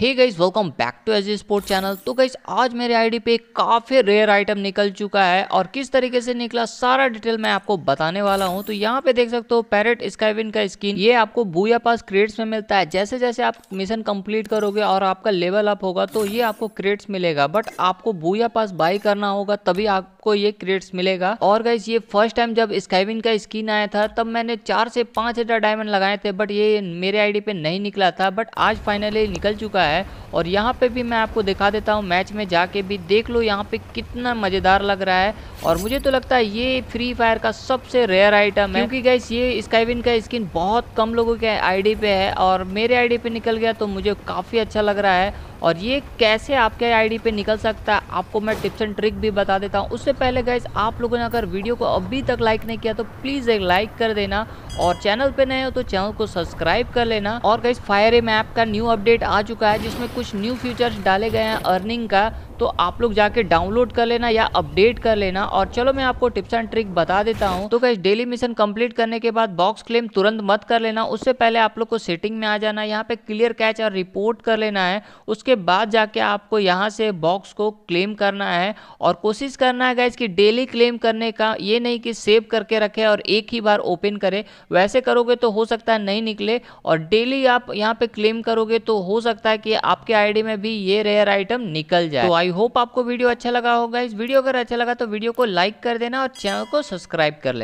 hey guys welcome back to edge sport channel तो guys आज मेरे आईडी पे काफ़ी रेयर आइटम निकल चुका है और किस तरीके से निकला सारा डिटेल मैं आपको बताने वाला हूँ तो यहाँ पे देख सकते हो पैरेट स्काइविन का स्किन ये आपको बूया पास क्रेड्स में मिलता है जैसे जैसे आप मिशन कंप्लीट करोगे और आपका लेवल अप होगा तो ये आपको क्रेड्स मिलेगा बट आपको बूया पास बाई करना होगा तभी आपको ये क्रेड्स मिलेगा और गाइज ये फर्स्ट टाइम जब स्काइविन का स्किन आया था तब मैंने चार से पाँच डायमंड लगाए थे बट ये मेरे आई पे नहीं निकला था बट आज फाइनली निकल चुका है है और यहाँ पे भी मैं आपको दिखा देता हूँ मैच में जाके भी देख लो यहाँ पे कितना मज़ेदार लग रहा है और मुझे तो लगता है ये फ्री फायर का सबसे रेयर आइटम है क्योंकि गैस ये स्काईविन का स्किन बहुत कम लोगों के आईडी पे है और मेरे आईडी पे निकल गया तो मुझे काफ़ी अच्छा लग रहा है और ये कैसे आपके आईडी पे निकल सकता है आपको मैं टिप्स एंड ट्रिक भी बता देता हूँ उससे पहले गैस आप लोगों ने अगर वीडियो को अभी तक लाइक नहीं किया तो प्लीज़ एक लाइक कर देना और चैनल पे नए हो तो चैनल को सब्सक्राइब कर लेना और गैस फायर एम ऐप का न्यू अपडेट आ चुका है जिसमें कुछ न्यू फीचर्स डाले गए हैं अर्निंग का तो आप लोग जाके डाउनलोड कर लेना या अपडेट कर लेना और चलो मैं आपको टिप्स एंड ट्रिक बता देता हूँ तो गैस डेली मिशन कम्प्लीट करने के बाद बॉक्स क्लेम तुरंत मत कर लेना उससे पहले आप लोग को सेटिंग में आ जाना यहाँ पे क्लियर कैच और रिपोर्ट कर लेना है उसके उसके बाद जाके आपको यहाँ से बॉक्स को क्लेम करना है और कोशिश करना है गैस कि डेली क्लेम करने का ये नहीं कि सेव करके रखें और एक ही बार ओपन करें वैसे करोगे तो हो सकता है नहीं निकले और डेली आप यहाँ पे क्लेम करोगे तो हो सकता है कि आपके आईडी में भी ये रेयर आइटम निकल जाए तो आई होप आपको वीडियो अच्छा लगा होगा इस वीडियो अगर अच्छा लगा तो वीडियो को लाइक कर देना और चैनल को सब्सक्राइब कर लेना